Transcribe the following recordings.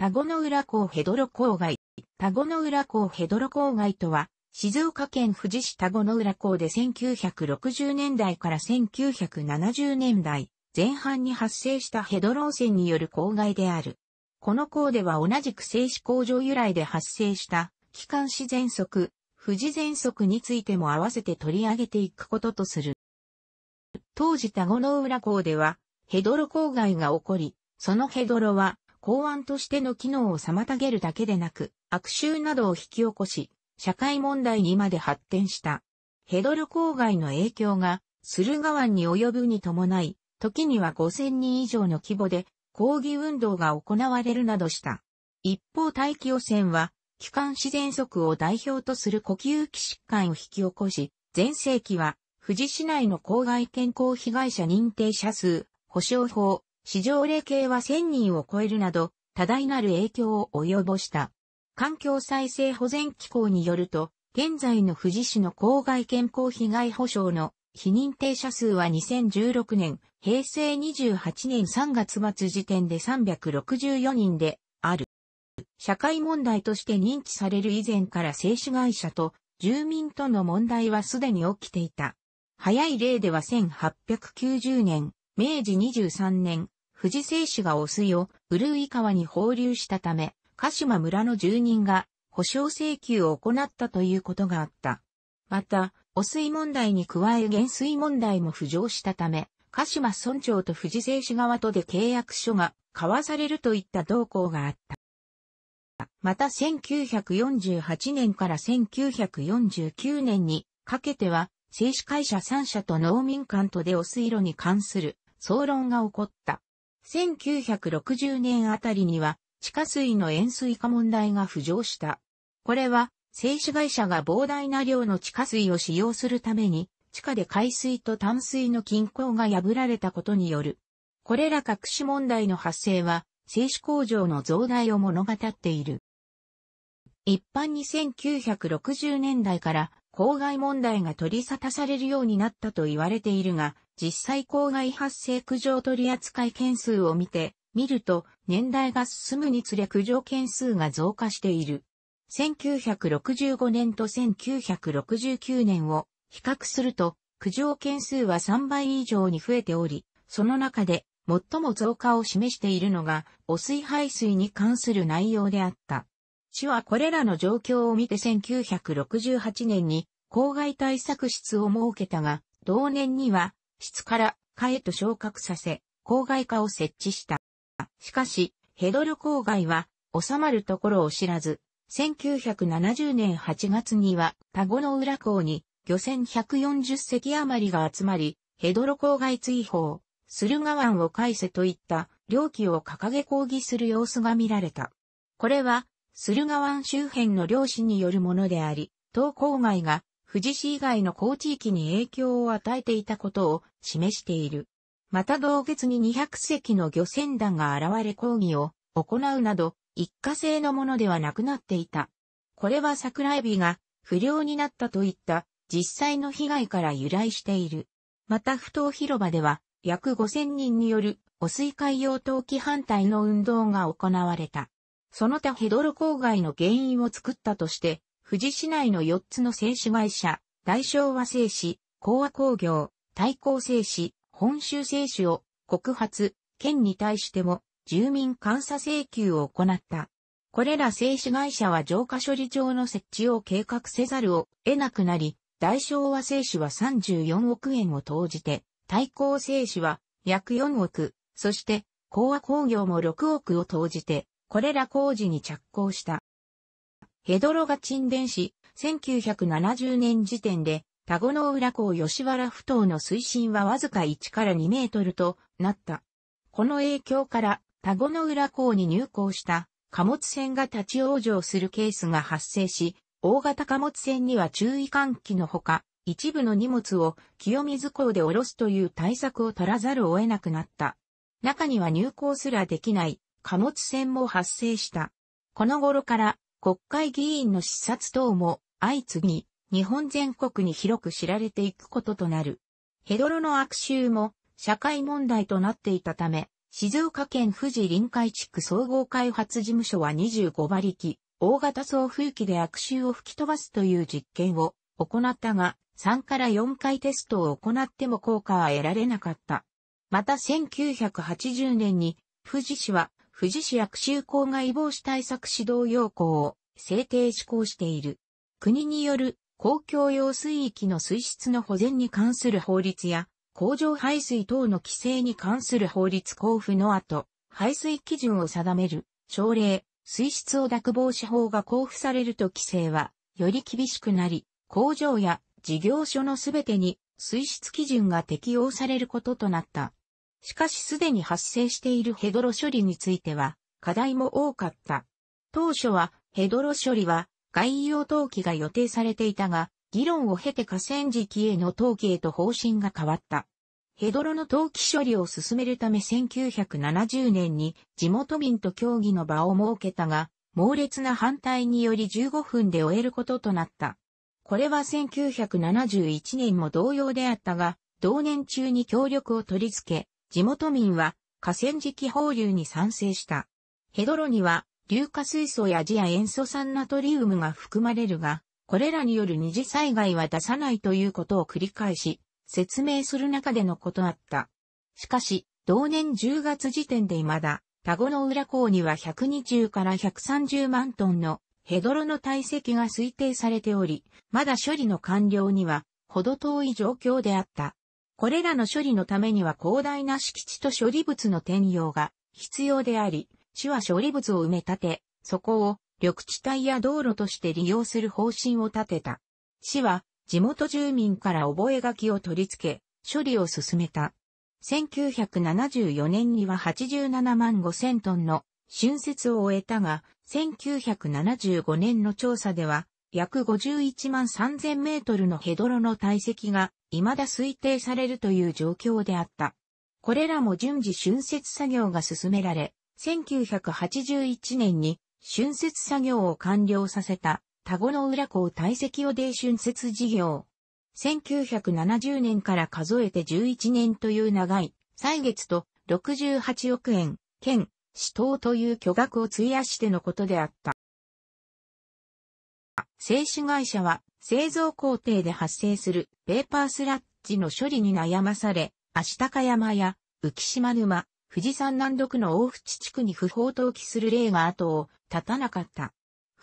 田子の浦港ヘドロ郊外。田子の浦港ヘドロ郊外とは、静岡県富士市田子の浦港で1960年代から1970年代前半に発生したヘドロ汚染による郊外である。この港では同じく製紙工場由来で発生した機関自然則、富士全則についても合わせて取り上げていくこととする。当時田子の浦港ではヘドロ郊外が起こり、そのヘドロは公安としての機能を妨げるだけでなく、悪臭などを引き起こし、社会問題にまで発展した。ヘドル郊外の影響が、駿河湾に及ぶに伴い、時には5000人以上の規模で抗議運動が行われるなどした。一方大気汚染は、気管支喘息を代表とする呼吸器疾患を引き起こし、前世紀は、富士市内の郊外健康被害者認定者数、保障法、市場例系は1000人を超えるなど、多大なる影響を及ぼした。環境再生保全機構によると、現在の富士市の公害健康被害保障の非認定者数は2016年、平成28年3月末時点で364人である。社会問題として認知される以前から性被会社と住民との問題はすでに起きていた。早い例では1890年、明治23年、富士製紙が汚水をウルイ川に放流したため、鹿島村の住人が保証請求を行ったということがあった。また、汚水問題に加え減水問題も浮上したため、鹿島村長と富士製紙側とで契約書が交わされるといった動向があった。また1948年から1949年にかけては、製紙会社3社と農民間とで汚水路に関する総論が起こった。1960年あたりには地下水の塩水化問題が浮上した。これは製紙会社が膨大な量の地下水を使用するために地下で海水と淡水の均衡が破られたことによる。これら各種問題の発生は製紙工場の増大を物語っている。一般に1960年代から公害問題が取り沙汰されるようになったと言われているが、実際公害発生苦情取扱件数を見て、見ると、年代が進むにつれ苦情件数が増加している。1965年と1969年を比較すると、苦情件数は3倍以上に増えており、その中で最も増加を示しているのが、汚水排水に関する内容であった。市はこれらの状況を見て1968年に、公害対策室を設けたが、同年には室から下へと昇格させ、郊外化を設置した。しかし、ヘドル郊外は収まるところを知らず、1970年8月には田子の浦港に漁船140隻余りが集まり、ヘドロ郊外追放、駿河湾を返せといった領旗を掲げ抗議する様子が見られた。これは、駿河湾周辺の漁師によるものであり、東郊外が富士市以外の高地域に影響を与えていたことを示している。また同月に200隻の漁船団が現れ抗議を行うなど、一過性のものではなくなっていた。これは桜エビが不良になったといった実際の被害から由来している。また不当広場では約5000人による汚水海洋投棄反対の運動が行われた。その他ヘドロ郊外の原因を作ったとして、富士市内の4つの製紙会社、大昭和製紙、高和工業、大抗製紙、本州製紙を告発、県に対しても住民監査請求を行った。これら製紙会社は浄化処理場の設置を計画せざるを得なくなり、大昭和製紙は34億円を投じて、大抗製紙は約4億、そして、高和工業も6億を投じて、これら工事に着工した。ヘドロが沈殿し、1970年時点で、田子の浦港吉原埠頭の水深はわずか1から2メートルとなった。この影響から、田子の浦港に入港した貨物船が立ち往生するケースが発生し、大型貨物船には注意喚起のほか、一部の荷物を清水港で下ろすという対策を取らざるを得なくなった。中には入港すらできない貨物船も発生した。この頃から国会議員の視察等も相次ぎ、日本全国に広く知られていくこととなる。ヘドロの悪臭も社会問題となっていたため、静岡県富士臨海地区総合開発事務所は25馬力、大型送風機で悪臭を吹き飛ばすという実験を行ったが、3から4回テストを行っても効果は得られなかった。また1980年に富士市は富士市悪臭公害防止対策指導要項を制定施行している。国による公共用水域の水質の保全に関する法律や、工場排水等の規制に関する法律交付の後、排水基準を定める、省令、水質を濁防止法が交付されると規制は、より厳しくなり、工場や事業所のすべてに水質基準が適用されることとなった。しかしすでに発生しているヘドロ処理については、課題も多かった。当初は、ヘドロ処理は、外要登記が予定されていたが、議論を経て河川敷への登記へと方針が変わった。ヘドロの登記処理を進めるため1970年に地元民と協議の場を設けたが、猛烈な反対により15分で終えることとなった。これは1971年も同様であったが、同年中に協力を取り付け、地元民は河川敷放流に賛成した。ヘドロには硫化水素や地や塩素酸ナトリウムが含まれるが、これらによる二次災害は出さないということを繰り返し、説明する中でのことあった。しかし、同年10月時点で未だ、田子の浦港には120から130万トンのヘドロの体積が推定されており、まだ処理の完了には、ほど遠い状況であった。これらの処理のためには広大な敷地と処理物の転用が必要であり、市は処理物を埋め立て、そこを緑地帯や道路として利用する方針を立てた。市は地元住民から覚書を取り付け、処理を進めた。1974年には87万5千トンの春節を終えたが、1975年の調査では、約51万3000メートルのヘドロの堆積が未だ推定されるという状況であった。これらも順次浚渫作業が進められ、1981年に浚渫作業を完了させた田子の浦港堆積予定浚渫事業。1970年から数えて11年という長い歳月と68億円、県、死闘という巨額を費やしてのことであった。製紙会社は製造工程で発生するペーパースラッジの処理に悩まされ、足高山や浮島沼、富士山南独の大淵地区に不法投棄する例が後を絶たなかった。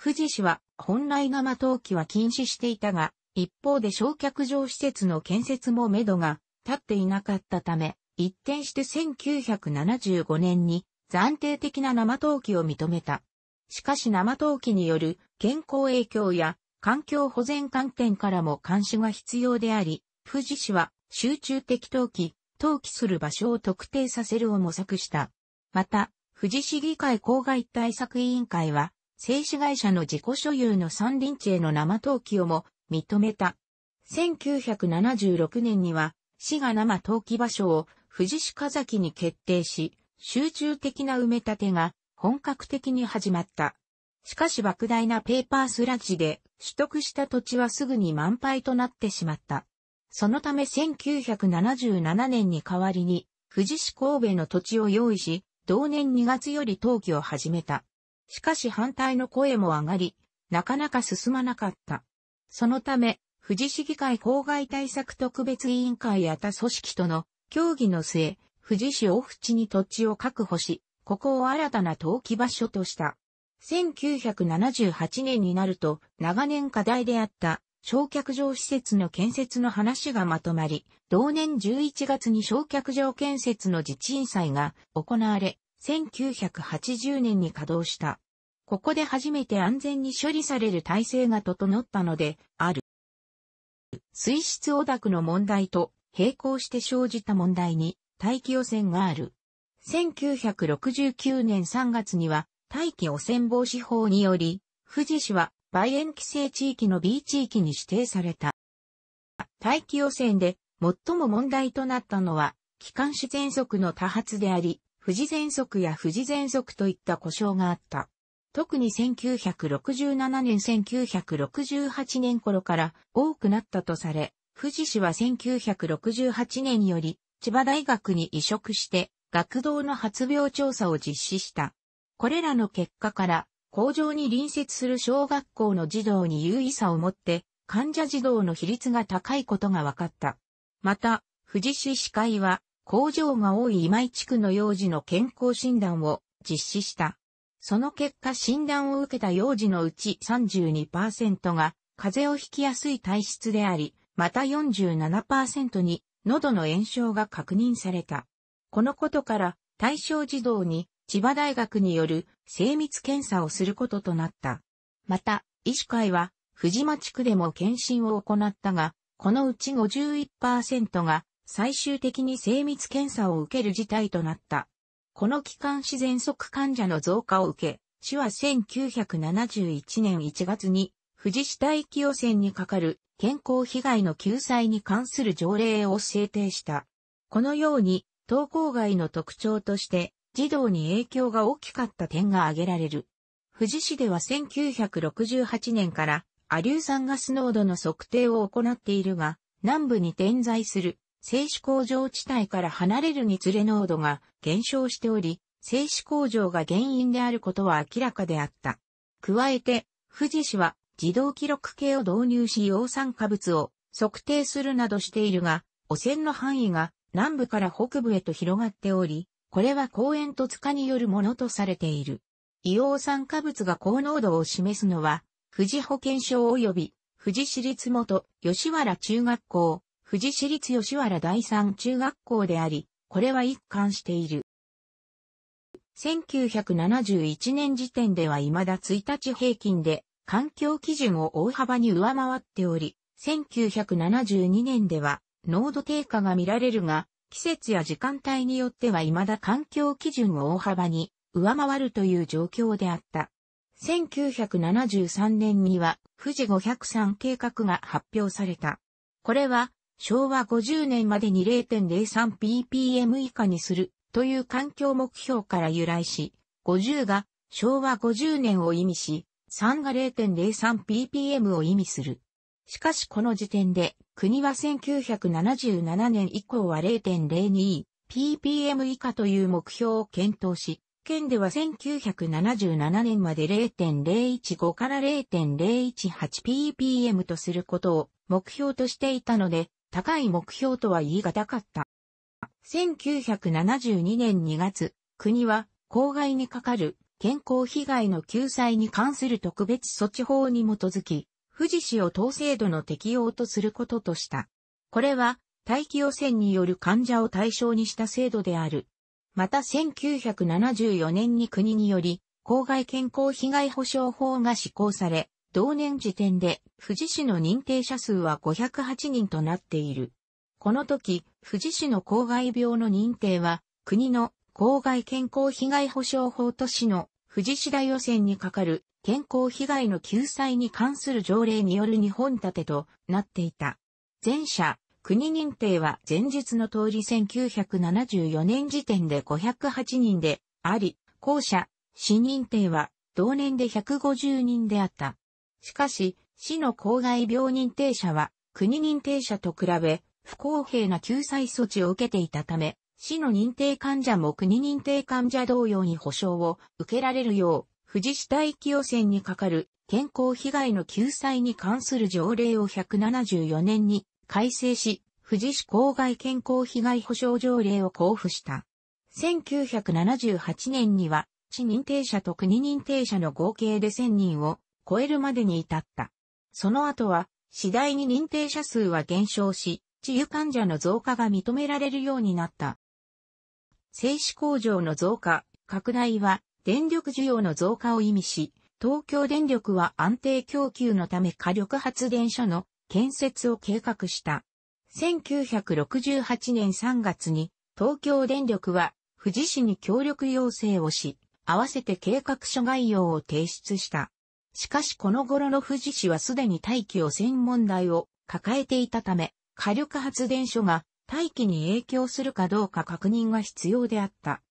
富士市は本来生投棄は禁止していたが、一方で焼却場施設の建設もめどが立っていなかったため、一転して1975年に暫定的な生投棄を認めた。しかし生投棄による健康影響や環境保全観点からも監視が必要であり、富士市は集中的投機、投機する場所を特定させるを模索した。また、富士市議会公害対策委員会は、製紙会社の自己所有の山林地への生投機をも認めた。1976年には、市が生投機場所を富士市火崎に決定し、集中的な埋め立てが本格的に始まった。しかし莫大なペーパースラッジで取得した土地はすぐに満杯となってしまった。そのため1977年に代わりに、富士市神戸の土地を用意し、同年2月より登記を始めた。しかし反対の声も上がり、なかなか進まなかった。そのため、富士市議会公害対策特別委員会や他組織との協議の末、富士市大淵に土地を確保し、ここを新たな登記場所とした。1978年になると、長年課題であった焼却場施設の建設の話がまとまり、同年11月に焼却場建設の自治院員祭が行われ、1980年に稼働した。ここで初めて安全に処理される体制が整ったので、ある。水質汚濁の問題と並行して生じた問題に大気汚染がある。1969年3月には大気汚染防止法により、富士市は梅園規制地域の B 地域に指定された。大気汚染で最も問題となったのは、気管支喘息の多発であり、富士喘息や富士喘息といった故障があった。特に1967年1968年頃から多くなったとされ、富士市は1968年より千葉大学に移植して学童の発病調査を実施した。これらの結果から、工場に隣接する小学校の児童に優位差を持って、患者児童の比率が高いことが分かった。また、富士市歯科医は、工場が多い今井地区の幼児の健康診断を実施した。その結果診断を受けた幼児のうち32%が風邪をひきやすい体質であり、また47%に喉の炎症が確認された。このことから対象児童に千葉大学による精密検査をすることとなった。また、医師会は、藤間地区でも検診を行ったが、このうち51%が最終的に精密検査を受ける事態となった。この気管自然速患者の増加を受け、市は1971年1月に、富士市大気汚染にかかる健康被害の救済に関する条例を制定した。このように、投稿外の特徴として、児童に影響が大きかった点が挙げられる。富士市では1968年からアリュー酸ガス濃度の測定を行っているが、南部に点在する製紙工場地帯から離れるにつれ濃度が減少しており、製紙工場が原因であることは明らかであった。加えて、富士市は自動記録計を導入し硫酸化物を測定するなどしているが、汚染の範囲が南部から北部へと広がっており、これは公園と塚によるものとされている。硫黄酸化物が高濃度を示すのは、富士保健所及び、富士市立元吉原中学校、富士市立吉原第三中学校であり、これは一貫している。1971年時点では未だ1日平均で環境基準を大幅に上回っており、1972年では濃度低下が見られるが、季節や時間帯によっては未だ環境基準を大幅に上回るという状況であった。1973年には富士503計画が発表された。これは昭和50年までに 0.03ppm 以下にするという環境目標から由来し、50が昭和50年を意味し、3が 0.03ppm を意味する。しかしこの時点で、国は1977年以降は 0.02ppm 以下という目標を検討し、県では1977年まで0.015から0.018 ppm とすることを目標としていたので、高い目標とは言い難かった。1972年2月、国は公害にかかる健康被害の救済に関する特別措置法に基づき、富士市を当制度の適用とすることとした。これは、大気汚染による患者を対象にした制度である。また1974年に国により、公害健康被害保障法が施行され、同年時点で富士市の認定者数は508人となっている。この時、富士市の公害病の認定は、国の公害健康被害保障法と市の富士市大予選にかかる健康被害の救済に関する条例による日本立てとなっていた。前者、国認定は前述の通り1974年時点で508人であり、後者、市認定は同年で150人であった。しかし、市の公害病認定者は国認定者と比べ不公平な救済措置を受けていたため、市の認定患者も国認定患者同様に保障を受けられるよう富士市大気汚染にかかる健康被害の救済に関する条例を174年に改正し、富士市郊外健康被害保障条例を交付した。1978年には、市認定者と国認定者の合計で1000人を超えるまでに至った。その後は、次第に認定者数は減少し、治癒患者の増加が認められるようになった。製紙工場の増加、拡大は、電力需要の増加を意味し、東京電力は安定供給のため火力発電所の建設を計画した。1968年3月に東京電力は富士市に協力要請をし、合わせて計画書概要を提出した。しかしこの頃の富士市はすでに大気汚染問題を抱えていたため、火力発電所が大気に影響するかどうか確認が必要であった。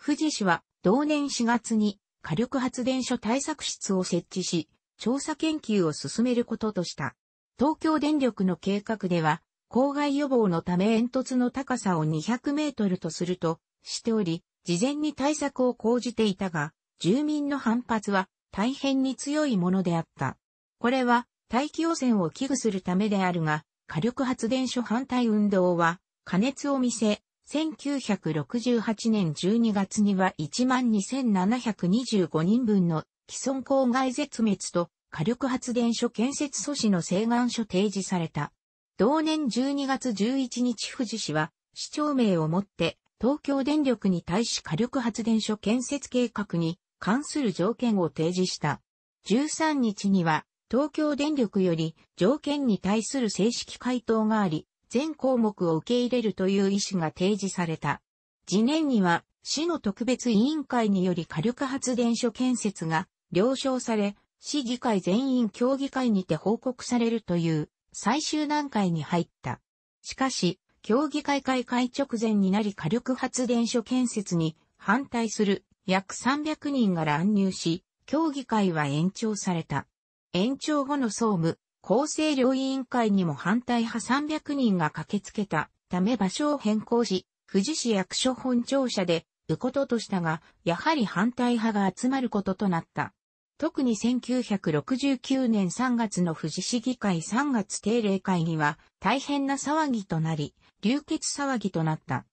富士市は同年4月に火力発電所対策室を設置し、調査研究を進めることとした。東京電力の計画では、公害予防のため煙突の高さを200メートルとするとしており、事前に対策を講じていたが、住民の反発は大変に強いものであった。これは大気汚染を危惧するためであるが、火力発電所反対運動は、加熱を見せ、1968年12月には12,725人分の既存公害絶滅と火力発電所建設阻止の請願書提示された。同年12月11日富士市は市長名をもって東京電力に対し火力発電所建設計画に関する条件を提示した。13日には東京電力より条件に対する正式回答があり、全項目を受け入れるという意思が提示された。次年には、市の特別委員会により火力発電所建設が了承され、市議会全員協議会にて報告されるという最終段階に入った。しかし、協議会開会直前になり火力発電所建設に反対する約300人が乱入し、協議会は延長された。延長後の総務、厚生療委員会にも反対派300人が駆けつけたため場所を変更し、富士市役所本庁舎で、うこととしたが、やはり反対派が集まることとなった。特に1969年3月の富士市議会3月定例会には、大変な騒ぎとなり、流血騒ぎとなった。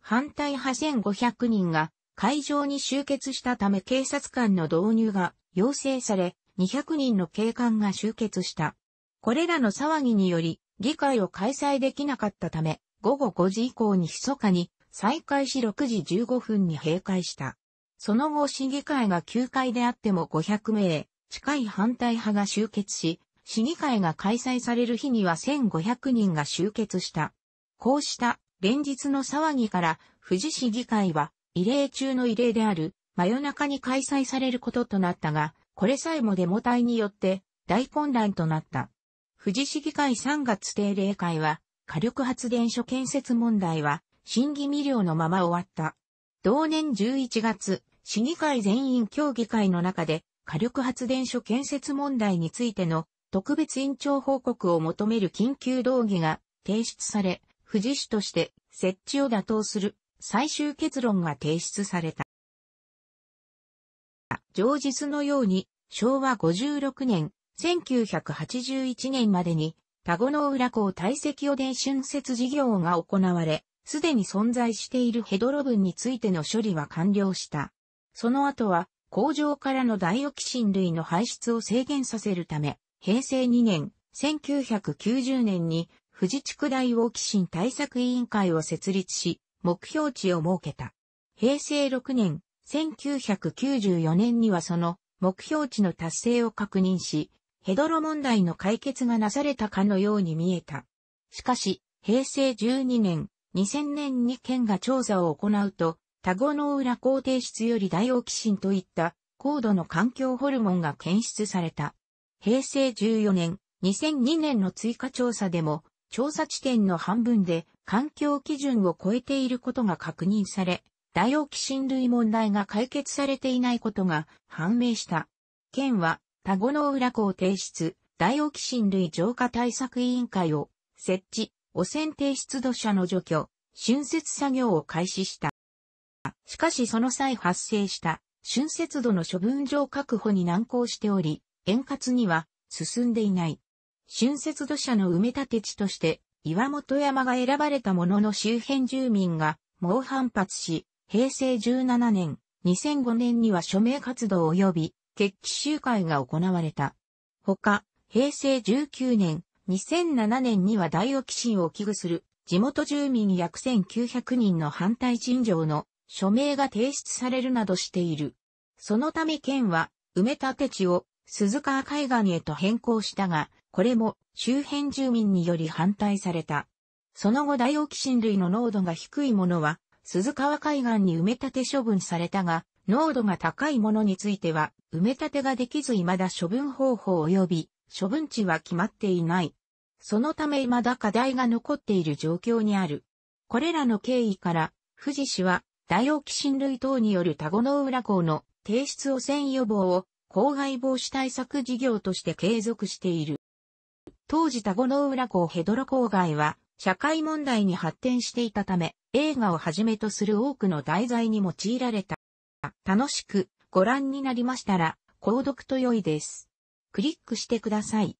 反対派1500人が会場に集結したため警察官の導入が要請され、200人の警官が集結した。これらの騒ぎにより、議会を開催できなかったため、午後5時以降に密かに、再開し6時15分に閉会した。その後市議会が9回であっても500名、近い反対派が集結し、市議会が開催される日には1500人が集結した。こうした連日の騒ぎから富士市議会は異例中の異例である真夜中に開催されることとなったが、これさえもデモ隊によって大混乱となった。富士市議会3月定例会は、火力発電所建設問題は、審議未了のまま終わった。同年11月、市議会全員協議会の中で、火力発電所建設問題についての特別委員長報告を求める緊急動議が提出され、富士市として設置を妥当する最終結論が提出された。上日のように、昭和56年1981年までに、田子の浦港堆積汚泥浚渫事業が行われ、すでに存在しているヘドロ分についての処理は完了した。その後は、工場からのダイオキシン類の排出を制限させるため、平成2年、1990年に、富士地区大オキシン対策委員会を設立し、目標値を設けた。平成6年、1994年にはその目標値の達成を確認し、ヘドロ問題の解決がなされたかのように見えた。しかし、平成12年、2000年に県が調査を行うと、ゴノのラ。高低質よりダイオキシンといった高度の環境ホルモンが検出された。平成14年、2002年の追加調査でも、調査地点の半分で環境基準を超えていることが確認され、ダイオキシン類問題が解決されていないことが判明した。県は田子の浦港提出、大オキシン類浄化対策委員会を設置、汚染提出土砂の除去、浚渫作業を開始した。しかしその際発生した浚渫土の処分場確保に難航しており、円滑には進んでいない。浚渫土砂の埋め立て地として岩本山が選ばれたものの周辺住民が猛反発し、平成17年、2005年には署名活動及び決起集会が行われた。ほか、平成19年、2007年には大オキシンを危惧する地元住民約1900人の反対陳情の署名が提出されるなどしている。そのため県は埋め立て地を鈴川海岸へと変更したが、これも周辺住民により反対された。その後ダイオキシン類の濃度が低いものは鈴川海岸に埋め立て処分されたが、濃度が高いものについては、埋め立てができず未だ処分方法及び、処分地は決まっていない。そのため未だ課題が残っている状況にある。これらの経緯から、富士市は、大オキシン類等による田子の浦港の提出汚染予防を公害防止対策事業として継続している。当時田子の浦港ヘドロ郊外は社会問題に発展していたため、映画をはじめとする多くの題材に用いられた。楽しくご覧になりましたら、購読と良いです。クリックしてください。